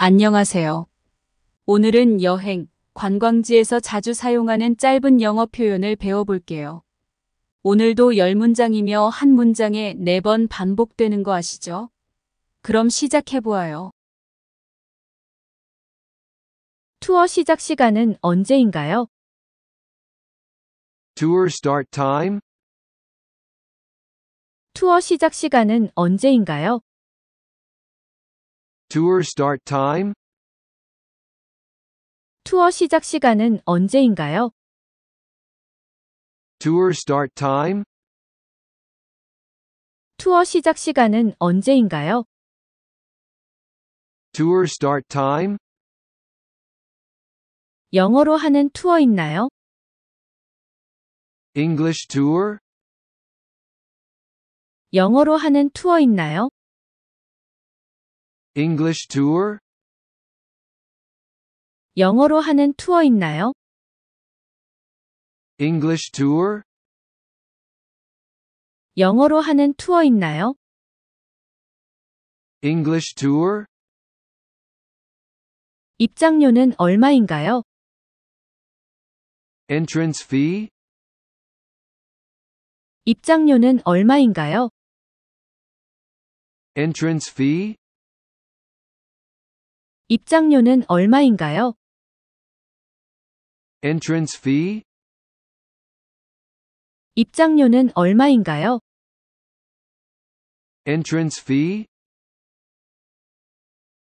안녕하세요. 오늘은 여행, 관광지에서 자주 사용하는 짧은 영어 표현을 배워볼게요. 오늘도 10문장이며 한 문장에 4번 반복되는 거 아시죠? 그럼 시작해보아요. 투어 시작 시간은 언제인가요? Tour start time? 투어 시작 시간은 언제인가요? Tour start time? 투어 시작 시간은 언제인가요? Tour start time? 투어 시작 시간은 언제인가요? Tour start time? 영어로 하는 투어 있나요? English tour? 영어로 하는 투어 있나요? English tour? 영어로 하는 투어 있나요? English tour? 영어로 하는 투어 있나요? English tour? 입장료는 얼마인가요? Entrance fee? 입장료는 얼마인가요? Entrance fee? 입장료는 얼마인가요? Entrance fee? 입장료는 얼마인가요? Entrance fee?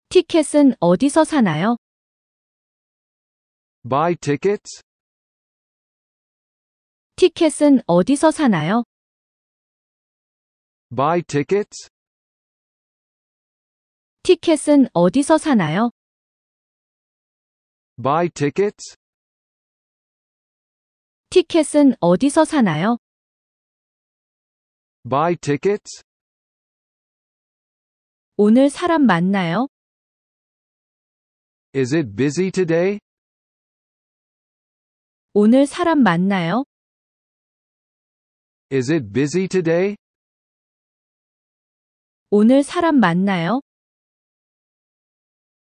티켓은 어디서 사나요? Buy tickets? 티켓은 어디서 사나요? Buy tickets? 티켓은 어디서 사나요? Buy tickets? 티켓은 어디서 사나요? Buy tickets? 오늘 사람 많나요? Is it busy today? 오늘 사람 많나요? Is it busy today? 오늘 사람 많나요?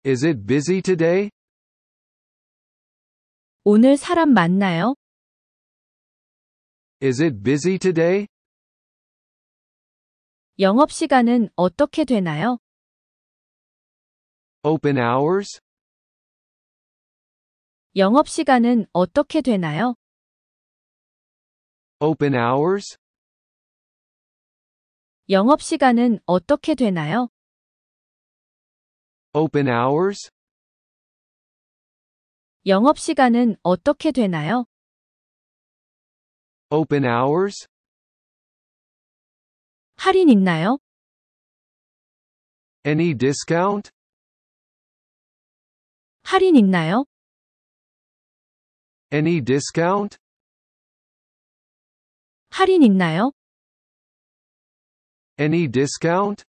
Is it busy today? 오늘 사람 많나요? Is it busy today? 영업 시간은 어떻게 되나요? Open hours? 영업 시간은 어떻게 되나요? Open hours? 영업 시간은 어떻게 되나요? Open hours? 영업 시간은 어떻게 되나요? Open hours? 할인 있나요? Any discount? 할인 있나요? Any discount? 할인 있나요? Any discount?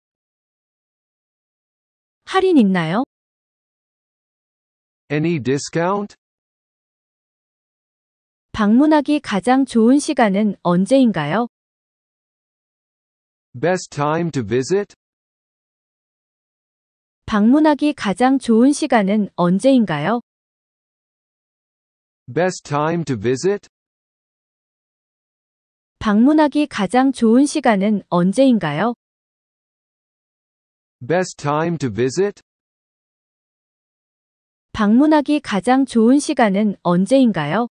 할인 있나요? Any discount? 방문하기 가장 좋은 시간은 언제인가요? Best time to visit? 방문하기 가장 좋은 시간은 언제인가요? Best time to visit? 방문하기 가장 좋은 시간은 언제인가요? Best time to visit? 방문하기 가장 좋은 시간은 언제인가요?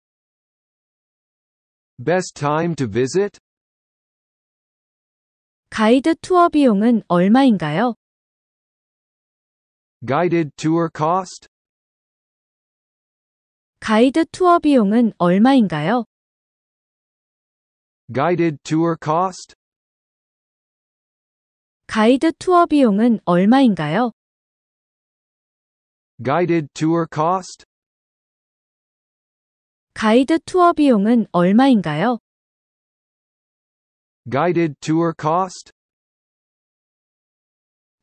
Best time to visit? 가이드 투어 비용은 얼마인가요? Guided tour cost? 가이드 투어 비용은 얼마인가요? Guided tour cost? 가이드 투어 비용은 얼마인가요? Guided tour cost? 가이드 투어 비용은 얼마인가요? Guided tour cost?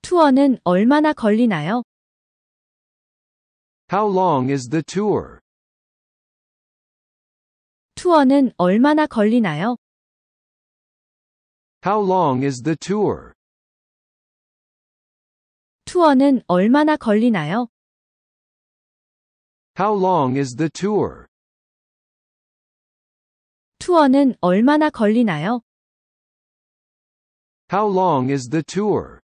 투어는 얼마나 걸리나요? How long is the tour? 투어는 얼마나 걸리나요? How long is the tour? 투어는 얼마나 걸리나요? How long is the tour? 투어는 얼마나 걸리나요? How long is the tour?